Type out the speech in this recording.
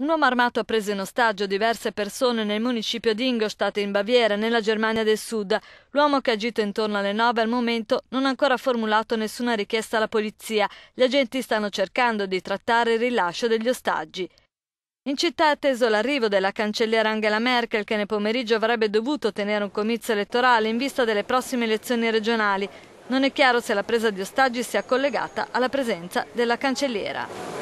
Un uomo armato ha preso in ostaggio diverse persone nel municipio di Ingolstadt in Baviera, nella Germania del Sud. L'uomo che ha agito intorno alle nove al momento non ha ancora formulato nessuna richiesta alla polizia. Gli agenti stanno cercando di trattare il rilascio degli ostaggi. In città è atteso l'arrivo della cancelliera Angela Merkel che nel pomeriggio avrebbe dovuto tenere un comizio elettorale in vista delle prossime elezioni regionali. Non è chiaro se la presa di ostaggi sia collegata alla presenza della cancelliera.